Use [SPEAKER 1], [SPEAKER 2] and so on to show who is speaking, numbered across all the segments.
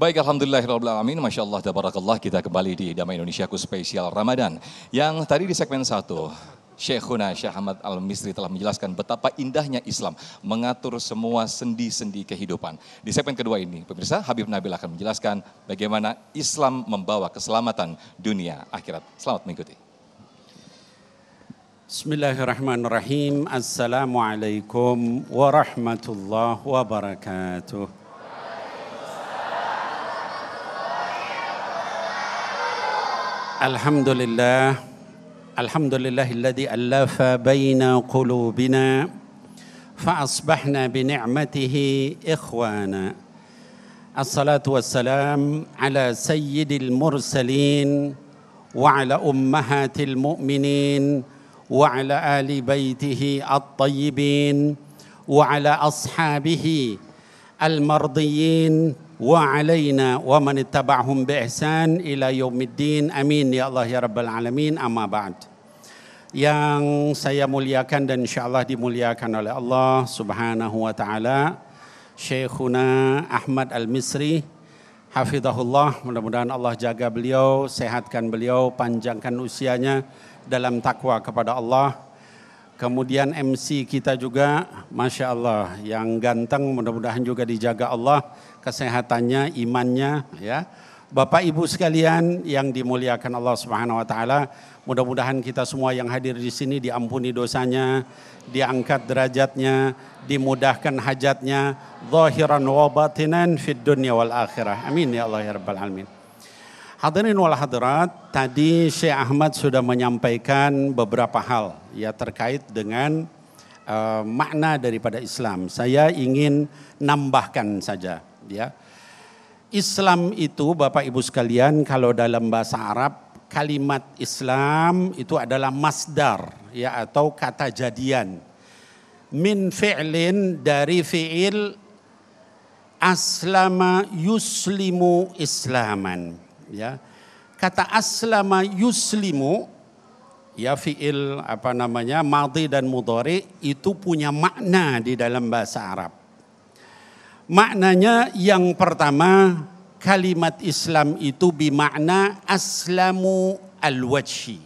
[SPEAKER 1] Baik, Alamin, Masya Allah, tabarakallah. Kita kembali di Damai Indonesia Indonesiaku Spesial Ramadan. Yang tadi di segmen 1, Syekhuna Syekh Ahmad Al-Misri telah menjelaskan betapa indahnya Islam mengatur semua sendi-sendi kehidupan. Di segmen kedua ini, pemirsa Habib Nabil akan menjelaskan bagaimana Islam membawa keselamatan dunia akhirat. Selamat mengikuti.
[SPEAKER 2] Bismillahirrahmanirrahim. Assalamualaikum warahmatullahi wabarakatuh. الحمد لله الحمد لله الذي الف بين قلوبنا فاصبحنا بنعمته اخوانا الصلاه والسلام على سيد المرسلين وعلى امهات المؤمنين وعلى ال بيته الطيبين وعلى اصحابه المرضيين وعلينا ومن اتبعهم بإحسان إلى يوم الدين أمين يا الله يا رب العالمين أما بعد yang saya muliakan dan insya Allah dimuliakan oleh Allah subhanahu wa ta'ala Syekhuna Ahmad Al-Misri Hafizahullah mudah-mudahan Allah jaga beliau sehatkan beliau panjangkan usianya dalam takwa kepada Allah Kemudian MC kita juga, Masya Allah, yang ganteng mudah-mudahan juga dijaga Allah, kesehatannya, imannya, ya. Bapak Ibu sekalian yang dimuliakan Allah Subhanahu wa taala, mudah-mudahan kita semua yang hadir di sini diampuni dosanya, diangkat derajatnya, dimudahkan hajatnya, zahiran wa batinan fid dunya wal akhirah. Amin ya Allah ya rabbal alamin. Hadirin wal hadirat, tadi Syekh Ahmad sudah menyampaikan beberapa hal ya terkait dengan uh, makna daripada Islam. Saya ingin nambahkan saja ya. Islam itu Bapak Ibu sekalian kalau dalam bahasa Arab kalimat Islam itu adalah masdar ya atau kata jadian. Min fi'lin dari fi'il aslama yuslimu islaman ya. Kata aslama yuslimu ya fiil apa namanya madhi dan mudhari itu punya makna di dalam bahasa Arab. Maknanya yang pertama kalimat Islam itu bimakna aslamu al-wajhi.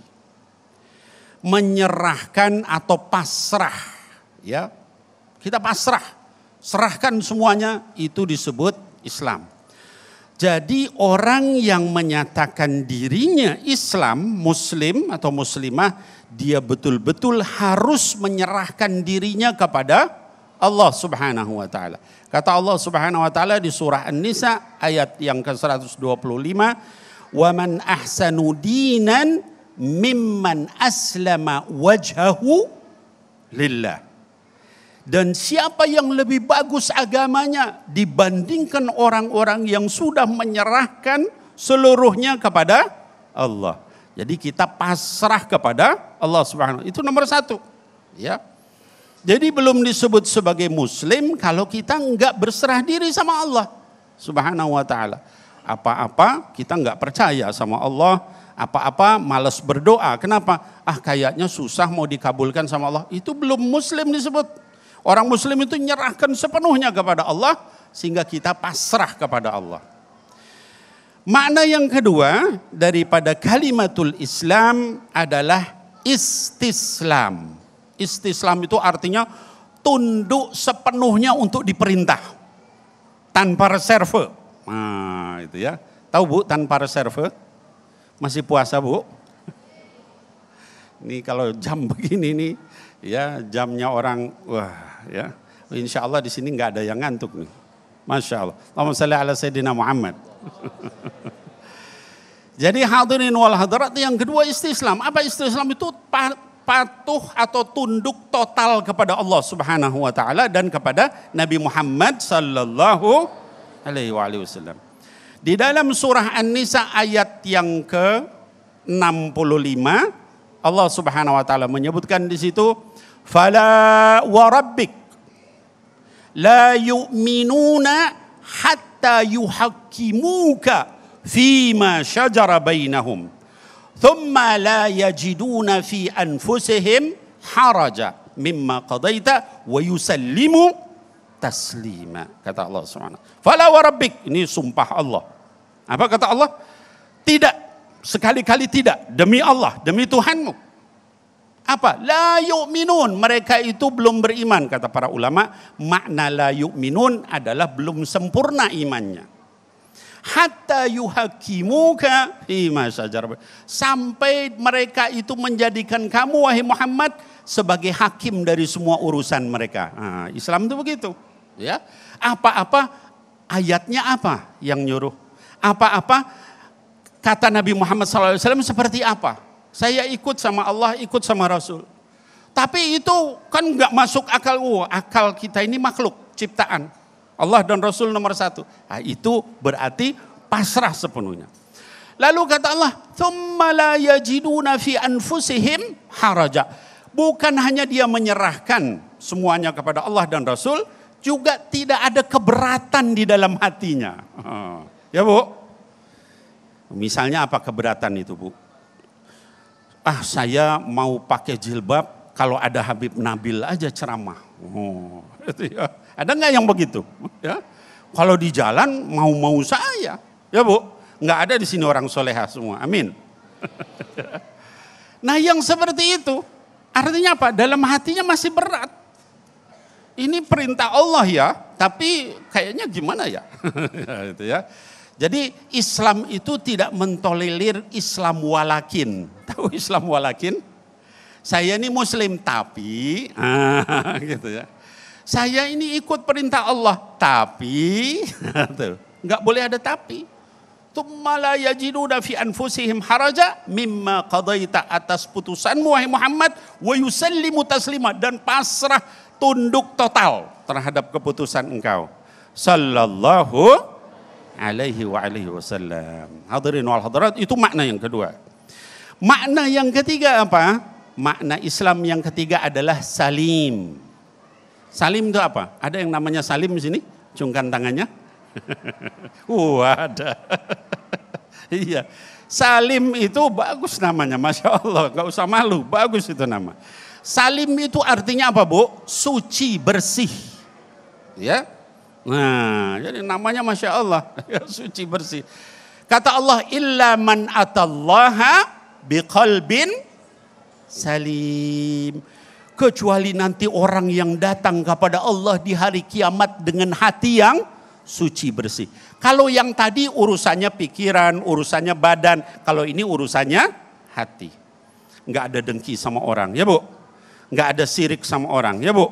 [SPEAKER 2] Menyerahkan atau pasrah ya. Kita pasrah, serahkan semuanya itu disebut Islam. Jadi orang yang menyatakan dirinya Islam, Muslim atau Muslimah, dia betul-betul harus menyerahkan dirinya kepada Allah Subhanahu wa taala. Kata Allah Subhanahu wa taala di surah An-Nisa ayat yang ke-125, "Wa man ahsanu dinan mimman aslama wajhahu lillah." Dan siapa yang lebih bagus agamanya dibandingkan orang-orang yang sudah menyerahkan seluruhnya kepada Allah. Jadi kita pasrah kepada Allah Subhanahu. Itu nomor satu. Ya. Jadi belum disebut sebagai Muslim kalau kita enggak berserah diri sama Allah Subhanahu Wa Taala. Apa-apa kita enggak percaya sama Allah apa-apa malas berdoa. Kenapa? Ah kayaknya susah mau dikabulkan sama Allah. Itu belum muslim disebut. Orang muslim itu menyerahkan sepenuhnya kepada Allah sehingga kita pasrah kepada Allah. Makna yang kedua daripada kalimatul Islam adalah istislam. Istislam itu artinya tunduk sepenuhnya untuk diperintah tanpa reserve. Nah, itu ya. Tahu Bu tanpa reserve? Masih puasa Bu? Ini kalau jam begini nih ya jamnya orang wah ya insya Allah di sini nggak ada yang ngantuk nih masya Allah Allahumma salli ala sayyidina Muhammad jadi hadirin wal hadirat yang kedua Islam apa Islam itu patuh atau tunduk total kepada Allah Subhanahu wa taala dan kepada Nabi Muhammad sallallahu alaihi wasallam di dalam surah An-Nisa ayat yang ke 65 Allah Subhanahu wa taala menyebutkan di situ fala warabbik la yu'minuna hatta yuhakkimuka fima syajara bainahum thumma la yajiduna fi anfusihim haraja mimma qadaita wa yusallimu taslima kata Allah Subhanahu fala warabbik ini sumpah Allah apa kata Allah tidak Sekali-kali tidak. Demi Allah, demi Tuhanmu. Apa? La yu'minun. Mereka itu belum beriman, kata para ulama. Makna la yu'minun adalah belum sempurna imannya. Hatta yuhakimuka fima syajar. Sampai mereka itu menjadikan kamu, wahai Muhammad, sebagai hakim dari semua urusan mereka. Nah, Islam itu begitu. Ya, Apa-apa, ayatnya apa yang nyuruh? Apa-apa, kata Nabi Muhammad SAW seperti apa? Saya ikut sama Allah, ikut sama Rasul. Tapi itu kan nggak masuk akal. Oh, akal kita ini makhluk, ciptaan. Allah dan Rasul nomor satu. Nah, itu berarti pasrah sepenuhnya. Lalu kata Allah, la yajiduna fi anfusihim haraja." Bukan hanya dia menyerahkan semuanya kepada Allah dan Rasul, juga tidak ada keberatan di dalam hatinya. Ya, Bu? Misalnya apa keberatan itu Bu? Ah saya mau pakai jilbab kalau ada Habib Nabil aja ceramah. Oh, ya. Ada nggak yang begitu? Ya. Kalau di jalan mau-mau saya. Ya Bu, nggak ada di sini orang soleha semua. Amin. nah yang seperti itu artinya apa? Dalam hatinya masih berat. Ini perintah Allah ya, tapi kayaknya gimana ya. Gitu ya. Jadi Islam itu tidak mentolerir Islam walakin. Tahu Islam walakin? Saya ini muslim tapi ah, gitu ya. Saya ini ikut perintah Allah tapi tuh, nggak boleh ada tapi. Tumala yajiduna fi anfusihim haraja mimma qadaita atas putusanmu wahai Muhammad wa yusallimu taslima dan pasrah tunduk total terhadap keputusan engkau. Sallallahu alaihi wa alaihi wasallam. Hadirin wal hadirat itu makna yang kedua. Makna yang ketiga apa? Makna Islam yang ketiga adalah salim. Salim itu apa? Ada yang namanya salim di sini? Cungkan tangannya. Wah, ada. iya. Salim itu bagus namanya, masya Allah, Gak usah malu, bagus itu nama. Salim itu artinya apa, Bu? Suci, bersih. Ya, Nah, jadi namanya Masya Allah, ya, suci bersih. Kata Allah, illa man atallaha biqalbin salim. Kecuali nanti orang yang datang kepada Allah di hari kiamat dengan hati yang suci bersih. Kalau yang tadi urusannya pikiran, urusannya badan. Kalau ini urusannya hati. Enggak ada dengki sama orang, ya bu? Enggak ada sirik sama orang, ya bu?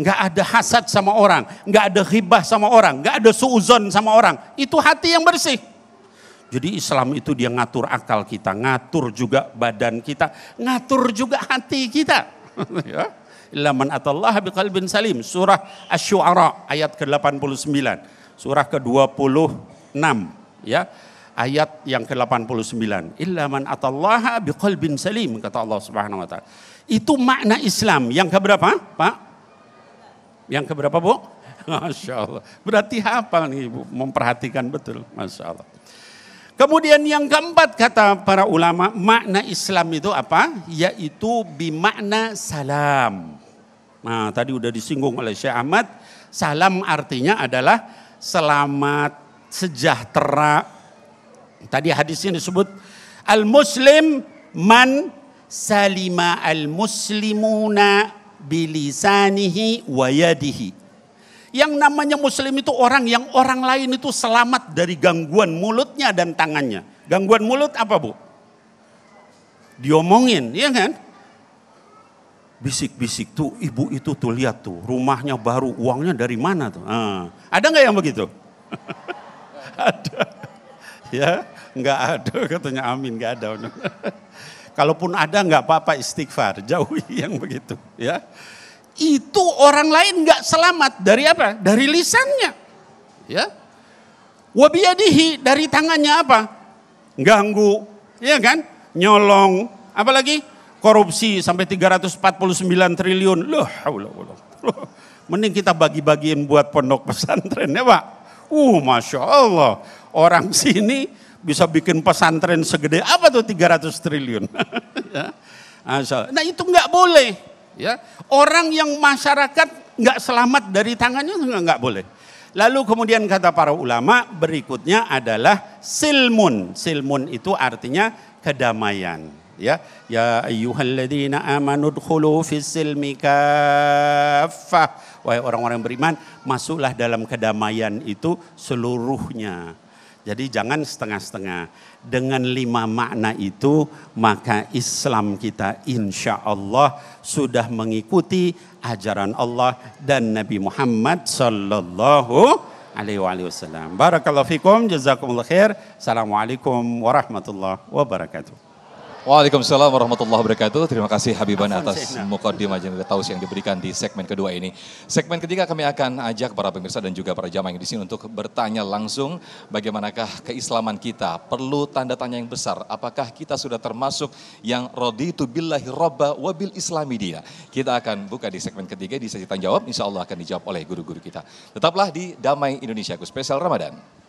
[SPEAKER 2] nggak ada hasad sama orang, nggak ada hibah sama orang, nggak ada suuzon sama orang. Itu hati yang bersih. Jadi Islam itu dia ngatur akal kita, ngatur juga badan kita, ngatur juga hati kita. ya. Ilaman atallah bin salim. Surah Ash-Shu'ara ayat ke-89. Surah ke-26 ya. Ayat yang ke-89. Ilaman atallaha bin salim kata Allah Subhanahu wa taala. Itu makna Islam yang keberapa, Pak? Yang keberapa bu? Masya Allah. Berarti hafal nih ibu, memperhatikan betul. Masya Allah. Kemudian yang keempat kata para ulama, makna Islam itu apa? Yaitu bimakna salam. Nah tadi udah disinggung oleh Syekh Ahmad, salam artinya adalah selamat, sejahtera. Tadi hadis ini disebut, al-muslim man salima al-muslimuna bilisanihi wayadihi. Yang namanya muslim itu orang yang orang lain itu selamat dari gangguan mulutnya dan tangannya. Gangguan mulut apa bu? Diomongin, ya kan? Bisik-bisik tuh ibu itu tuh lihat tuh rumahnya baru uangnya dari mana tuh? Hmm. ada nggak yang begitu? ada, ya nggak ada katanya Amin nggak ada. Kalaupun ada nggak apa-apa istighfar, jauhi yang begitu ya. Itu orang lain nggak selamat dari apa? Dari lisannya. Ya. Wabiyadihi dari tangannya apa? Ganggu, ya kan? Nyolong, apalagi korupsi sampai 349 triliun. Loh, Mending kita bagi-bagiin buat pondok pesantren ya Pak. Uh, Masya Allah. Orang sini bisa bikin pesantren segede apa tuh 300 triliun. Ya. Nah, nah itu nggak boleh. Ya. Orang yang masyarakat nggak selamat dari tangannya nggak boleh. Lalu kemudian kata para ulama berikutnya adalah silmun. Silmun itu artinya kedamaian. Ya, ya ayyuhalladzina amanu dkhulu fis silmi kaffah. Wahai orang-orang beriman, masuklah dalam kedamaian itu seluruhnya. Jadi jangan setengah-setengah. Dengan lima makna itu maka Islam kita insya Allah sudah mengikuti ajaran Allah dan Nabi Muhammad Sallallahu Alaihi Wasallam. Barakallahu fikum, jazakumullah khair. Assalamualaikum warahmatullahi wabarakatuh.
[SPEAKER 1] Waalaikumsalam warahmatullahi wabarakatuh. Terima kasih Habibana atas mukaddimah dan taus yang diberikan di segmen kedua ini. Segmen ketiga kami akan ajak para pemirsa dan juga para jamaah yang di sini untuk bertanya langsung bagaimanakah keislaman kita. Perlu tanda tanya yang besar. Apakah kita sudah termasuk yang raditu billahi robba wabil islami dia. Kita akan buka di segmen ketiga di sesi tanya jawab. Insya Allah akan dijawab oleh guru-guru kita. Tetaplah di Damai Indonesia, spesial Ramadan.